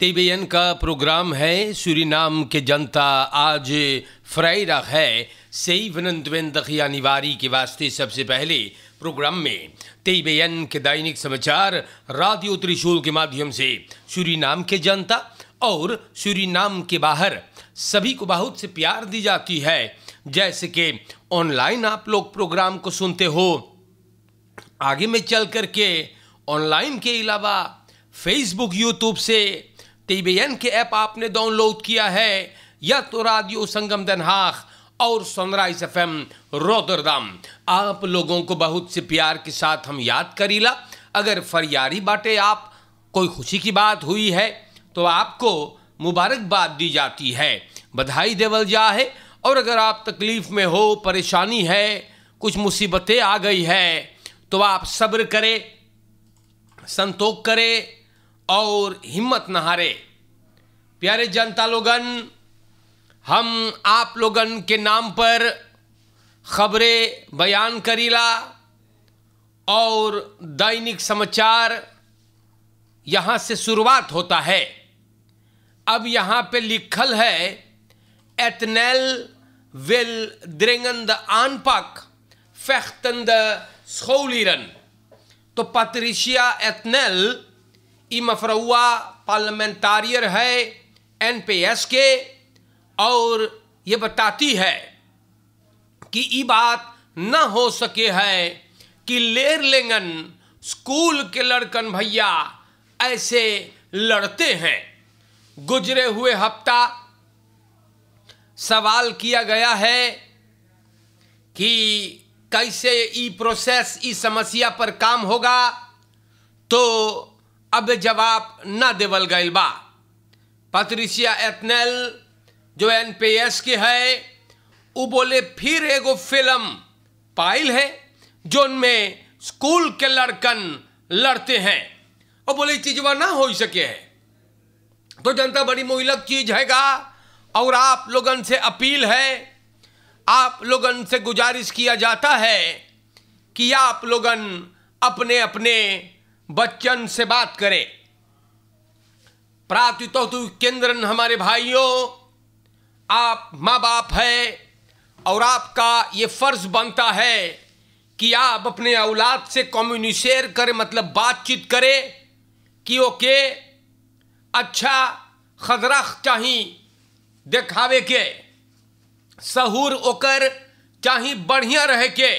TBN का programme है Suriname के जनता आज फ्राइडा है सई दखिया दखियानीवारी के वास्ते सबसे पहले प्रोग्राम में टीबीएन के दैनिक समाचार राधियो त्रिशूल के माध्यम से सूरीनाम के जनता और सूरीनाम के बाहर सभी को बहुत से प्यार दी जाती है जैसे कि ऑनलाइन आप लोग प्रोग्राम को सुनते हो आगे में चल करके ऑनलाइन के अलावा फेसबुक यूट्यूब से टीबीएन के ऐप आपने डाउनलोड किया है या तो रेडियो संगम दनहाक और सनराइज एफ एम रोदरदाम आप लोगों को बहुत से प्यार के साथ हम याद करीला अगर फरियारी बाटे आप कोई खुशी की बात हुई है तो आपको मुबारकबाद दी जाती है बधाई देवल जा है और अगर आप तकलीफ़ में हो परेशानी है कुछ मुसीबतें आ गई है तो आप सब्र करें संतोख करें और हिम्मत न हारे प्यारे जनता लोगन हम आप लोगन के नाम पर खबरें बयान करीला और दैनिक समाचार यहाँ से शुरुआत होता है अब यहाँ पे लिखल है एथनेल विल द्रेंगन द आनपक फैक्तन द तो To एथनेल इमफरुआ पार्लियामेंटारियर है एन एस के और ये बताती है कि ये बात न हो सके है कि लेर लेंगन स्कूल के लड़कन भैया ऐसे लड़ते हैं गुजरे हुए हफ्ता सवाल किया गया है कि कैसे ई प्रोसेस ई समस्या पर काम होगा तो अब जवाब न देवल गई बा पत्रिसिया एथनेल जो एन पी एस के है वो बोले फिर एगो फिल्म पाइल है जो उनमें स्कूल के लड़कन लड़ते हैं और बोले चीजवा ना हो सके है तो जनता बड़ी मोहलक चीज हैगा और आप लोगन से अपील है आप लोगन से गुजारिश किया जाता है कि आप लोगन अपने अपने बच्चन से बात करें प्रातितो तु केंद्रन हमारे भाइयों आप माँ बाप है और आपका ये फर्ज बनता है कि आप अपने औलाद से कम्युनिशेयर करें मतलब बातचीत करें कि ओके अच्छा खजरा चाहिए देखावे के सहूर ओकर चाहिए बढ़िया रहे के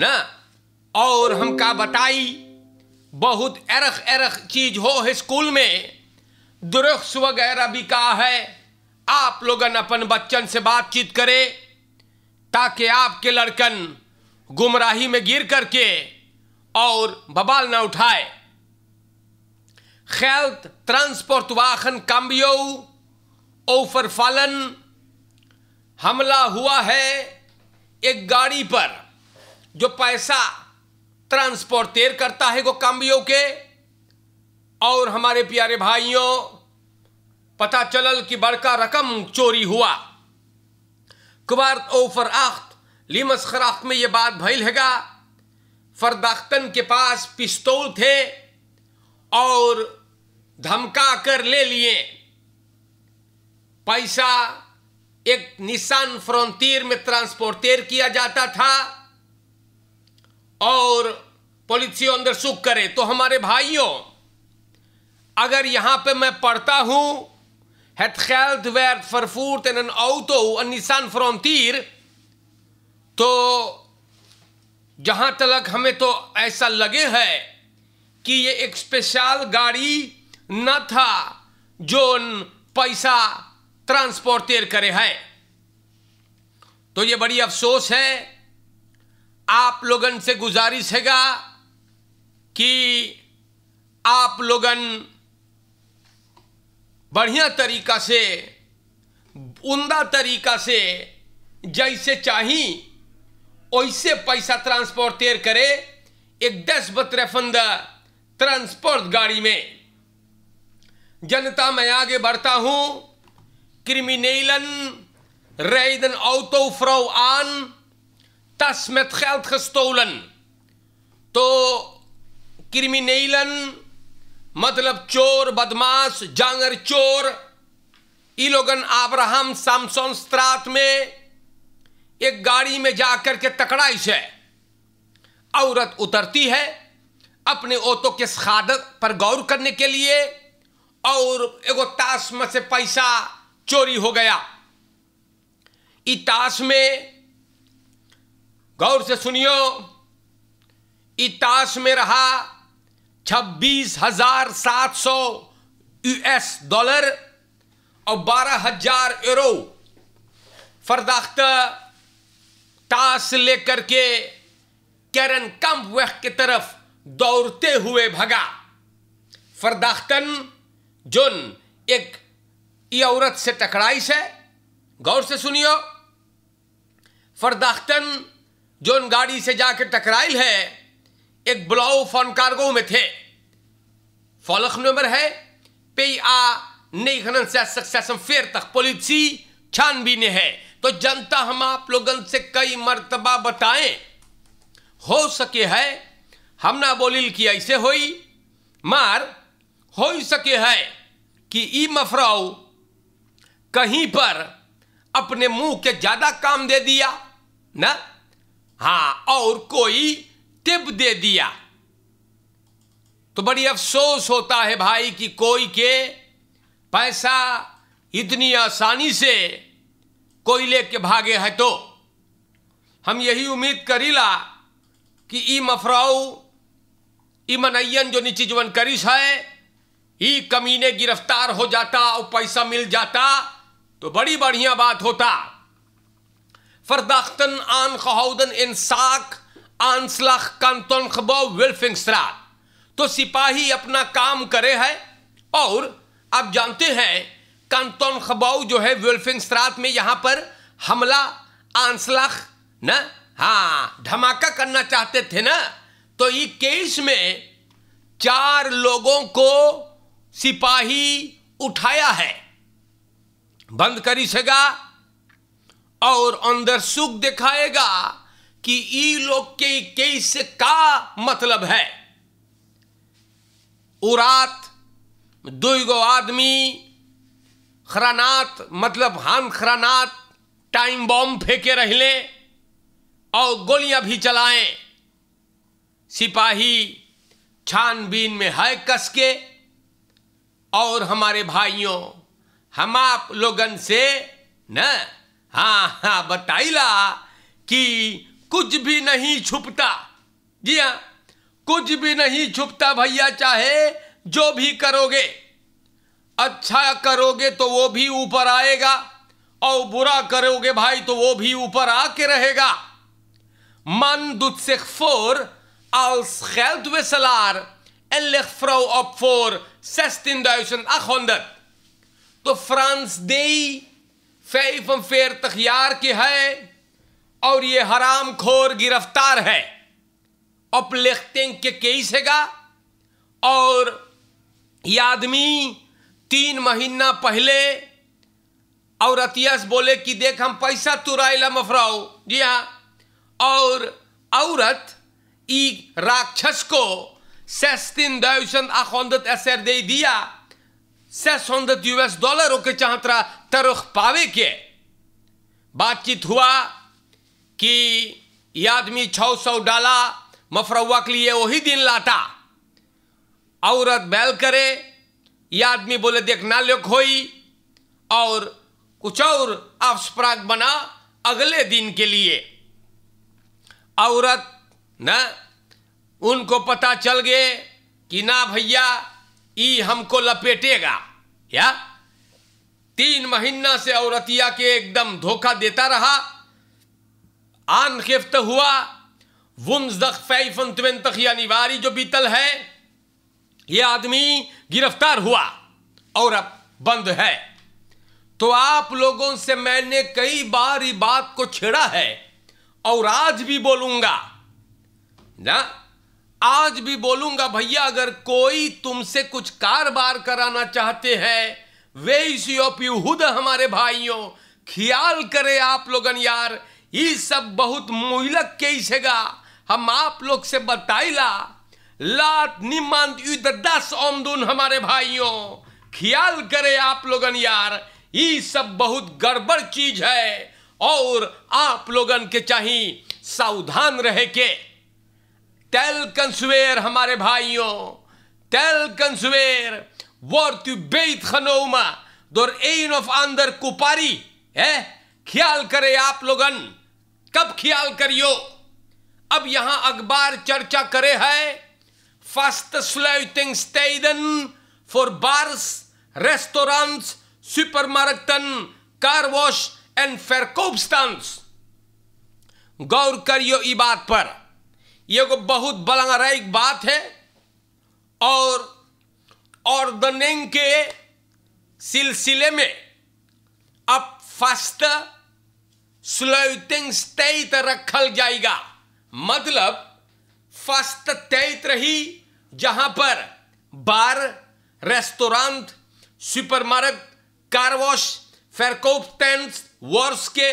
ना और हम का बताई बहुत एरख एरख चीज हो है स्कूल में दुरुख्स वगैरह भी कहा है आप लोग अपन बच्चन से बातचीत करें ताकि आपके लड़कन गुमराही में गिर करके और बबाल ना उठाए खैलत ट्रांसपोर्ट वाहन काम्बियो ओफर फालन हमला हुआ है एक गाड़ी पर जो पैसा ट्रांसपोर्टेर करता है गो काम्बियो के और हमारे प्यारे भाइयों पता चलल कि बड़का रकम चोरी हुआ कुबार्त ओ फराख्त लिमस खराख्त में यह बात भैल हैगा फरदाख्तन के पास पिस्तौल थे और धमका कर ले लिए पैसा एक निशान फ्रंटियर में ट्रांसपोर्टेर किया जाता था और पुलिसियो अंदर सुख करे तो हमारे भाइयों अगर यहां पे मैं पढ़ता हूं फरफूर तेन औतो vervoerd in तो जहां तक हमें तो ऐसा लगे है कि ये एक स्पेशल गाड़ी न था जो पैसा ट्रांसपोर्टेर करे है तो ये बड़ी अफसोस है आप लोगन से गुजारिश हैगा कि आप लोगन बढ़िया तरीका से उमदा तरीका से जैसे चाही वैसे पैसा ट्रांसपोर्ट तेर करे एक दस बतरफंद ट्रांसपोर्ट गाड़ी में जनता मैं आगे बढ़ता हूँ क्रिमिनेलन रैदन औतो फ्रौ आन tas met geld gestolen तो क्रिमिनेलन मतलब चोर बदमाश जांगर चोर ये लोगन आब्राहम सामसोन स्त्रात में एक गाड़ी में जाकर के तकड़ाई से औरत उतरती है अपने ओतों के खादत पर गौर करने के लिए और एगो ताश में से पैसा चोरी हो गया इस ताश में गौर से सुनियो इताश में रहा छब्बीस हजार सात सौ यूएस डॉलर और बारह हजार यूरो फरदाख्त ताश लेकर के कैरन कम वह की तरफ दौड़ते हुए भगा फरदाख्तन जोन एक औरत से टकराई से गौर से सुनियो फरदाख्तन जो उन गाड़ी से जाकर टकराई है एक ब्लाउ फॉन कार्गो में थे फॉलख नंबर है पे आ नई खनन फेर तक पॉलिसी छानबीन है तो जनता हम आप लोगन से कई मरतबा बताएं हो सके है हम ना बोलिल कि ऐसे होई मार हो सके है कि ई मफराव कहीं पर अपने मुंह के ज्यादा काम दे दिया ना हाँ और कोई टिप दे दिया तो बड़ी अफसोस होता है भाई कि कोई के पैसा इतनी आसानी से कोई लेके भागे है तो हम यही उम्मीद करीला कि ई मफराऊ ई मनैयन जो जीवन करिश है ई कमीने गिरफ्तार हो जाता और पैसा मिल जाता तो बड़ी बढ़िया बात होता verdachten aangehouden in zaak aanslag kanton gebouw Wilfingstraat. तो सिपाही अपना काम करे है और आप जानते हैं कंतोन खबाऊ जो है स्त्रात में यहां पर हमला आंसलाख न हाँ धमाका करना चाहते थे ना तो ये केस में चार लोगों को सिपाही उठाया है बंद करी सगा और अंदर सुख दिखाएगा कि ई लोग के कैसे का मतलब है उरात दुगो आदमी खरानात मतलब हान खरानात टाइम बॉम्ब फेंके ले और गोलियां भी चलाएं सिपाही छानबीन में है कस के और हमारे भाइयों हम आप लोगन से न हाँ हाँ बताइला कि कुछ भी नहीं छुपता जी हाँ कुछ भी नहीं छुपता भैया चाहे जो भी करोगे अच्छा करोगे तो वो भी ऊपर आएगा और बुरा करोगे भाई तो वो भी ऊपर आके रहेगा मन doet zich ऑफ फोर सेन en तो फ्रांस op 45 यार की है और ये हराम खोर गिरफ्तार है अपलेख्तिंग के केस हैगा और ये आदमी तीन महीना पहले और अतियास बोले कि देख हम पैसा तुराइला मफराओ जी हाँ और औरत राक्षस को सस्तिन दयुसन आखोंदत असर दे दिया 600 यूएस डॉलर के चाहतरा तरुख पावे के बातचीत हुआ कि यह आदमी छः सौ डाला मफरवा के लिए वही दिन लाता औरत बैल करे यह आदमी बोले देख ना लोक होई और कुछ और अपस्पराग बना अगले दिन के लिए औरत न उनको पता चल गए कि ना भैया ई हमको लपेटेगा या तीन महीना से औरतिया के एकदम धोखा देता रहा आन खिफ्त हुआ वारी जो बीतल है ये आदमी गिरफ्तार हुआ और अब बंद है तो आप लोगों से मैंने कई बार ये बात को छेड़ा है और आज भी बोलूंगा ना आज भी बोलूंगा भैया अगर कोई तुमसे कुछ कारोबार कराना चाहते हैं वे इसी ऑफ यू हुद हमारे भाइयों ख्याल करे आप लोगन यार ये सब बहुत ही सेगा हम आप लोग से बताइला लात निमान दस ओमदुन हमारे भाइयों ख्याल करे आप लोगन यार ये सब बहुत गड़बड़ चीज है और आप लोगन के चाहिए सावधान रह के Tel कंसुवेर hamare भाइयों Tel कंसुवेर wordt u beet genomen door een of ander kupari. है ख्याल करे आप लोगन कब ख्याल करियो अब यहां अखबार चर्चा करे है फास्ट स्लूटिंग स्टेडन फॉर बार्स रेस्टोरेंट्स सुपरमार्केटन कार वॉश एंड फेरकोपस्टांस गौर करियो ई बात पर ये को बहुत बलंगराइक बात है और ऑर्डनिंग के सिलसिले में अब फस्त स्लोइटिंग तैत रखल जाएगा मतलब फस्त तैत रही जहां पर बार रेस्टोरेंट सुपरमार्केट कारवॉश फेरकोप टेंट वॉर्स के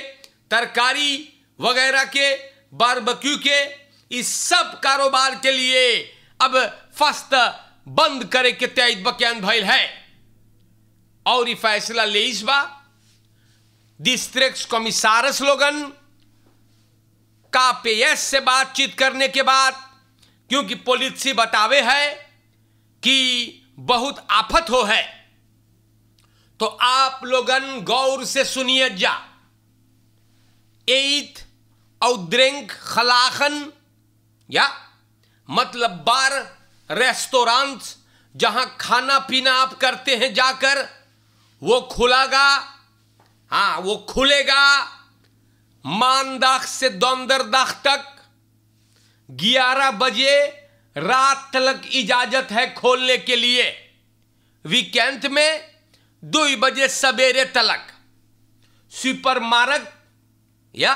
तरकारी वगैरह के बारबेक्यू के इस सब कारोबार के लिए अब फस्त बंद करे के तय बकैन भैल है और ये फैसला ले इस बा डिस्ट्रिक्ट कमिश्नरस लोगन का पेयस से बातचीत करने के बाद क्योंकि पॉलिसी बतावे है कि बहुत आफत हो है तो आप लोगन गौर से सुनिए जा एथ और खलाखन या मतलब बार रेस्टोरेंट जहां खाना पीना आप करते हैं जाकर वो खुलागा हाँ वो खुलेगा मानदाख से दाख तक 11 बजे रात तक इजाजत है खोलने के लिए वीकेंड में दो बजे सवेरे तलक मारक या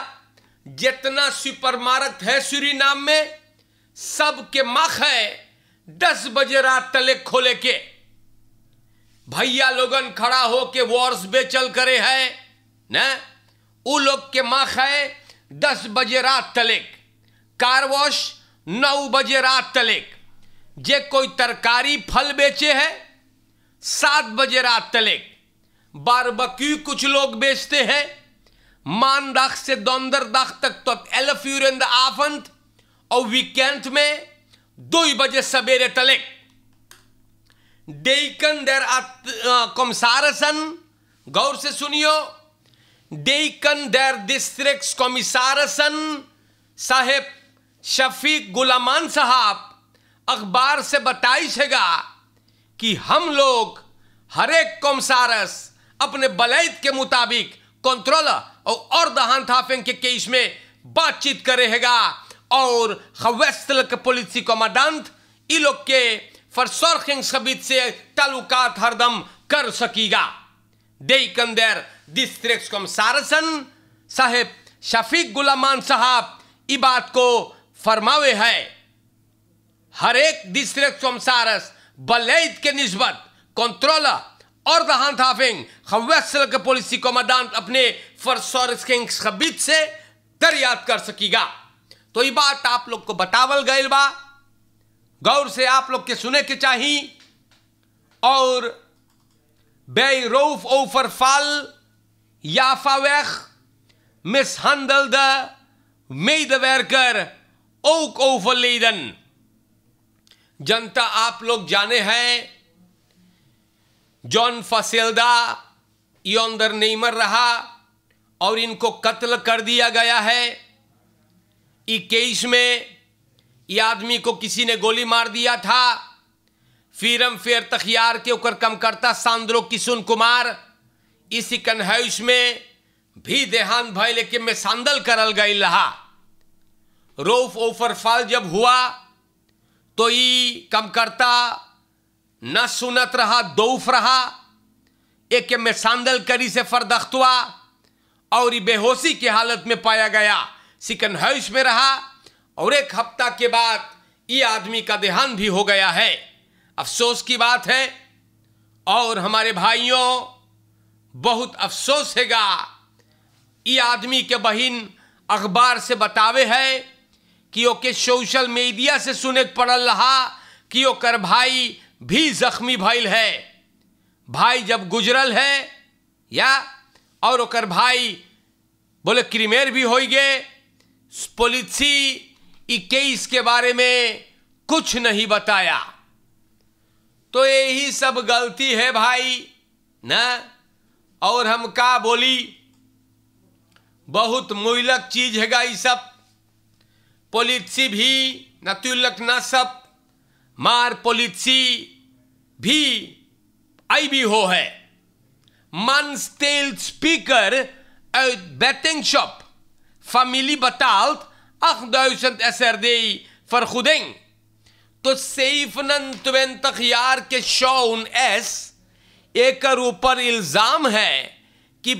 जितना सुपरमार्केट है नाम में सब के मख है दस बजे रात तले खोले के भैया लोगन खड़ा हो के वॉर्स बेचल करे है ना उ लोग के मख है दस बजे रात तलेक कार वॉश नौ बजे रात तले जे कोई तरकारी फल बेचे है सात बजे रात तलेक बारबक्यू कुछ लोग बेचते हैं मान दाख से दौंदर दाख तक तो एलफ्यूर इन द आफंत और वीकेंड में दो बजे सवेरे तले डेकन देर कॉमिसारसन गौर से सुनियो डेकन देर डिस्ट्रिक्ट कॉमिसारसन साहेब शफीक गुलामान साहब अखबार से बताई छेगा कि हम लोग हरेक कॉमसारस अपने बलैद के मुताबिक कंट्रोल और दहान था के केस में बातचीत करेगा और के Gewestelijke politiecommandant ILOK के verzorgingsgebied से ताल्लुकात हरदम कर सकेगा दे डिस्ट्रिक्स कम सारसन साहेब शफीक गुलामान साहब इ बात को फरमावे है हर एक डिस्ट्रिक्ट सारस बलैद के निस्बत कंट्रोलर और दहान थाफिंग खवैसल के पॉलिसी कमांडेंट अपने फरसोर से दरियात कर सकेगा तो ये बात आप लोग को बतावल गए बा गौर से आप लोग के सुने के चाही और बे रोफ ओफर फाल याफा वैख मिस हंदल द मेद वैरकर ओक लेदन जनता आप लोग जाने हैं जॉन फसेलदा योंदर नेमर रहा और इनको कत्ल कर दिया गया है इक्कीस में ये आदमी को किसी ने गोली मार दिया था फिरम फेर तखियार के ऊपर कम करता सांद्रो किशुन कुमार इसी कन्हैश में भी देहांत भय लेके में सांदल करल गई रहा रोफ ओफर फाल जब हुआ तो ई कम करता न सुनत रहा दोफ रहा एक में सांदल करी से हुआ और बेहोशी की हालत में पाया गया सिकन हाउस में रहा और एक हफ्ता के बाद ये आदमी का देहांत भी हो गया है अफसोस की बात है और हमारे भाइयों बहुत अफसोस हैगा ये आदमी के बहन अखबार से बतावे है कि ओके सोशल मीडिया से सुने पड़ल रहा कि ओकर भाई भी जख्मी भइल है भाई जब गुजरल है या और ओकर भाई बोले क्रिमेर भी हो गए पॉलिसी इक्कीस के बारे में कुछ नहीं बताया तो यही सब गलती है भाई ना और हम का बोली बहुत मूलक चीज हैगा ये सब पॉलिसी भी नतुलक ना सब मार पॉलिसी भी आई भी हो है मन स्टेल स्पीकर बैटिंग शॉप familie betaalt 8000 SRD vergoeding. Tot 27 jaar के शौन एस एकर ऊपर इल्ज़ाम है कि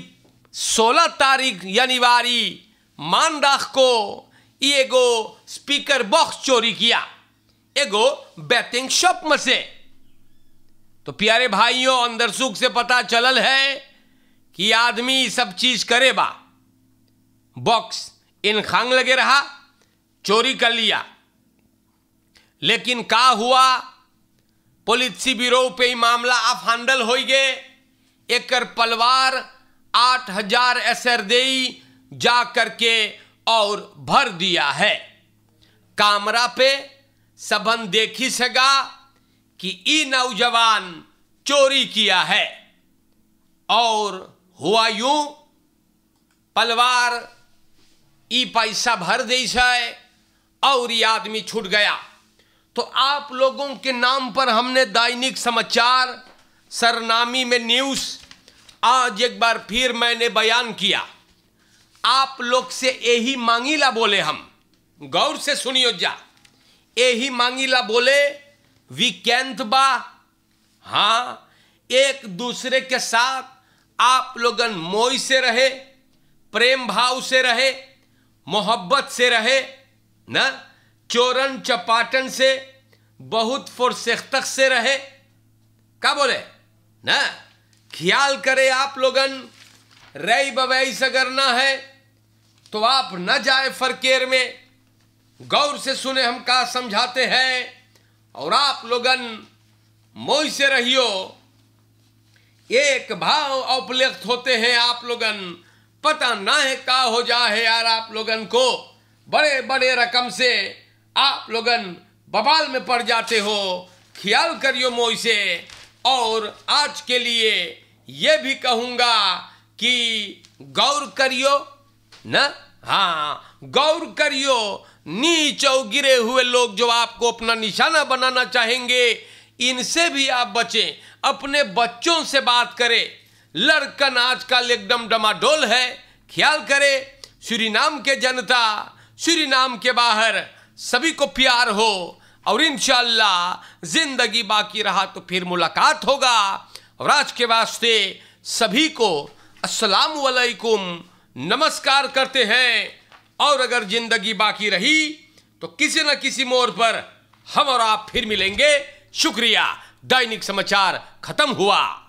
16 तारीख यानीवारी मानदाख को एगो स्पीकर बॉक्स चोरी किया एगो बैटिंग शॉप में से तो प्यारे भाइयों अंदर सुख से पता चलल है कि आदमी सब चीज करे बा बॉक्स इन खांग लगे रहा चोरी कर लिया लेकिन का हुआ पुलिस ब्यूरो पे ही मामला आप हैंडल हो गए एक पलवार आठ हजार दे जा करके और भर दिया है कामरा पे सबन देखी सगा कि ई नौजवान चोरी किया है और हुआ यूं पलवार ई पैसा भर जैसा है और ये आदमी छूट गया तो आप लोगों के नाम पर हमने दैनिक समाचार सरनामी में न्यूज़ आज एक बार फिर मैंने बयान किया आप लोग से यही मांगीला बोले हम गौर से सुनियो जा यही मांगीला बोले वी कैंत बा हाँ एक दूसरे के साथ आप लोगन मोई से रहे प्रेम भाव से रहे मोहब्बत से रहे ना चोरन चपाटन से बहुत फुरसख्त से रहे का बोले ना ख्याल करे आप लोगन रई बवई सगरना है तो आप न जाए फरकेर में गौर से सुने हम का समझाते हैं और आप लोगन मोई से रहियो एक भाव अपलिप्त होते हैं आप लोगन पता ना है का हो जा है यार आप लोगन को बड़े बड़े रकम से आप लोगन बबाल में पड़ जाते हो ख्याल करियो मोई से और आज के लिए ये भी कहूँगा कि गौर करियो ना हाँ गौर करियो नीच और गिरे हुए लोग जो आपको अपना निशाना बनाना चाहेंगे इनसे भी आप बचें अपने बच्चों से बात करें लड़कन आजकल एकदम डमाडोल है ख्याल करे श्री नाम के जनता श्री नाम के बाहर सभी को प्यार हो और इन जिंदगी बाकी रहा तो फिर मुलाकात होगा और आज के वास्ते सभी को अस्सलाम वालेकुम नमस्कार करते हैं और अगर ज़िंदगी बाकी रही तो किसी न किसी मोड़ पर हम और आप फिर मिलेंगे शुक्रिया दैनिक समाचार खत्म हुआ